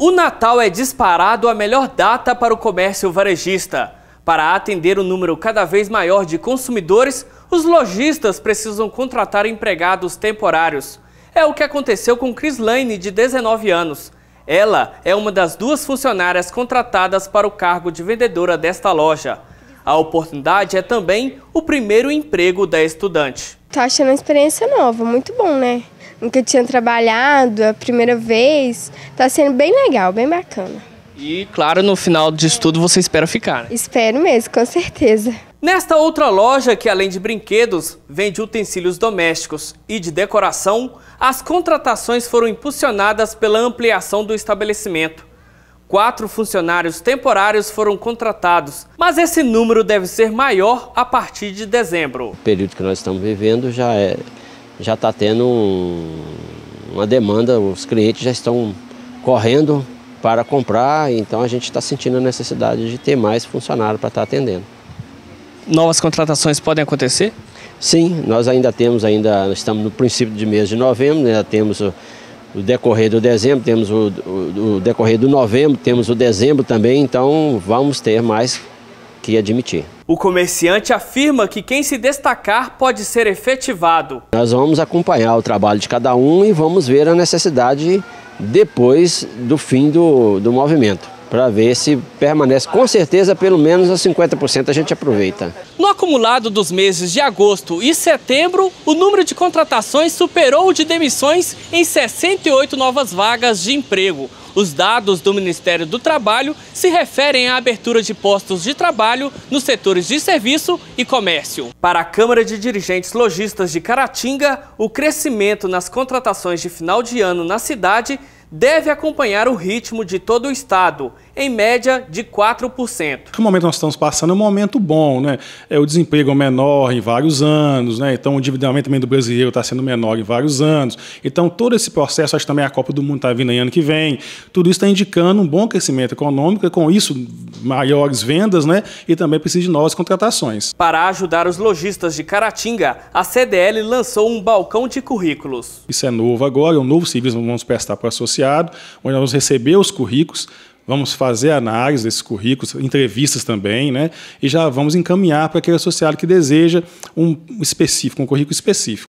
O Natal é disparado a melhor data para o comércio varejista. Para atender o um número cada vez maior de consumidores, os lojistas precisam contratar empregados temporários. É o que aconteceu com Chris Lane, de 19 anos. Ela é uma das duas funcionárias contratadas para o cargo de vendedora desta loja. A oportunidade é também o primeiro emprego da estudante. Tá achando uma experiência nova, muito bom, né? nunca tinha trabalhado, a primeira vez. Está sendo bem legal, bem bacana. E, claro, no final de estudo você espera ficar. Né? Espero mesmo, com certeza. Nesta outra loja, que além de brinquedos, vende utensílios domésticos e de decoração, as contratações foram impulsionadas pela ampliação do estabelecimento. Quatro funcionários temporários foram contratados, mas esse número deve ser maior a partir de dezembro. O período que nós estamos vivendo já é já está tendo um, uma demanda, os clientes já estão correndo para comprar, então a gente está sentindo a necessidade de ter mais funcionário para estar tá atendendo. Novas contratações podem acontecer? Sim, nós ainda temos, ainda estamos no princípio de mês de novembro, ainda né, temos o, o decorrer do dezembro, temos o, o, o decorrer do novembro, temos o dezembro também, então vamos ter mais que admitir. O comerciante afirma que quem se destacar pode ser efetivado. Nós vamos acompanhar o trabalho de cada um e vamos ver a necessidade depois do fim do, do movimento para ver se permanece. Com certeza, pelo menos a 50% a gente aproveita. No acumulado dos meses de agosto e setembro, o número de contratações superou o de demissões em 68 novas vagas de emprego. Os dados do Ministério do Trabalho se referem à abertura de postos de trabalho nos setores de serviço e comércio. Para a Câmara de Dirigentes Logistas de Caratinga, o crescimento nas contratações de final de ano na cidade deve acompanhar o ritmo de todo o estado, em média de 4%. O momento que nós estamos passando é um momento bom, né? É o desemprego é menor em vários anos, né? Então o endividamento também do brasileiro está sendo menor em vários anos. Então todo esse processo, acho que também a Copa do Mundo está vindo em ano que vem. Tudo isso está indicando um bom crescimento econômico, com isso, maiores vendas né, e também precisa de novas contratações. Para ajudar os lojistas de Caratinga, a CDL lançou um balcão de currículos. Isso é novo agora, é um novo serviço que vamos prestar para o associado, onde nós vamos receber os currículos, vamos fazer análise desses currículos, entrevistas também, né? E já vamos encaminhar para aquele associado que deseja um específico, um currículo específico.